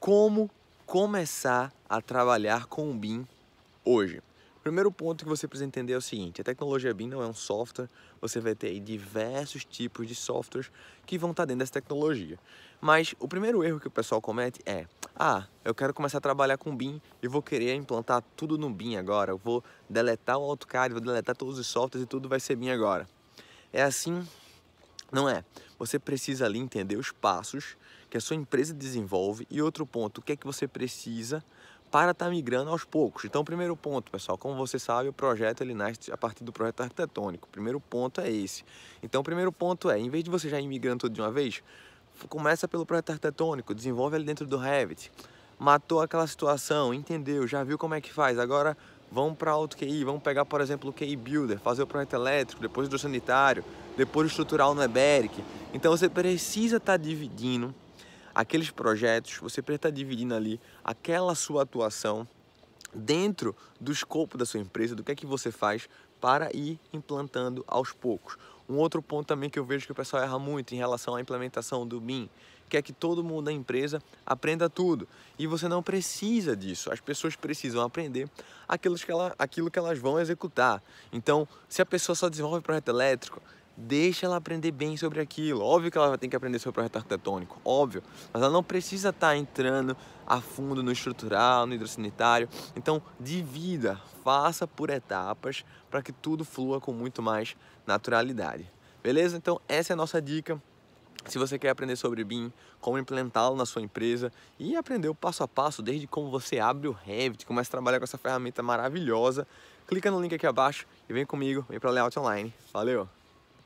como começar a trabalhar com o BIM hoje. O primeiro ponto que você precisa entender é o seguinte, a tecnologia BIM não é um software, você vai ter diversos tipos de softwares que vão estar tá dentro dessa tecnologia. Mas o primeiro erro que o pessoal comete é, ah, eu quero começar a trabalhar com BIM e vou querer implantar tudo no BIM agora, eu vou deletar o AutoCAD, vou deletar todos os softwares e tudo vai ser BIM agora. É assim? Não é você precisa ali entender os passos que a sua empresa desenvolve e outro ponto, o que é que você precisa para estar tá migrando aos poucos. Então, primeiro ponto, pessoal, como você sabe, o projeto ele nasce a partir do projeto arquitetônico. O primeiro ponto é esse. Então, o primeiro ponto é, em vez de você já ir migrando tudo de uma vez, começa pelo projeto arquitetônico, desenvolve ali dentro do Revit. Matou aquela situação, entendeu, já viu como é que faz. Agora vamos para auto QI, vamos pegar, por exemplo, o QI Builder, fazer o projeto elétrico, depois do sanitário, depois o estrutural no EBERIC. Então você precisa estar tá dividindo aqueles projetos, você precisa estar tá dividindo ali aquela sua atuação dentro do escopo da sua empresa, do que é que você faz para ir implantando aos poucos. Um outro ponto também que eu vejo que o pessoal erra muito em relação à implementação do BIM, que é que todo mundo da empresa aprenda tudo. E você não precisa disso. As pessoas precisam aprender aquilo que, ela, aquilo que elas vão executar. Então, se a pessoa só desenvolve projeto elétrico, deixa ela aprender bem sobre aquilo. Óbvio que ela tem que aprender sobre o projeto arquitetônico, óbvio, mas ela não precisa estar tá entrando a fundo no estrutural, no hidrossanitário. Então, divida, faça por etapas para que tudo flua com muito mais naturalidade. Beleza? Então, essa é a nossa dica. Se você quer aprender sobre BIM, como implementá-lo na sua empresa e aprender o passo a passo, desde como você abre o Revit, começa a trabalhar com essa ferramenta maravilhosa, clica no link aqui abaixo e vem comigo, vem para Layout Online. Valeu!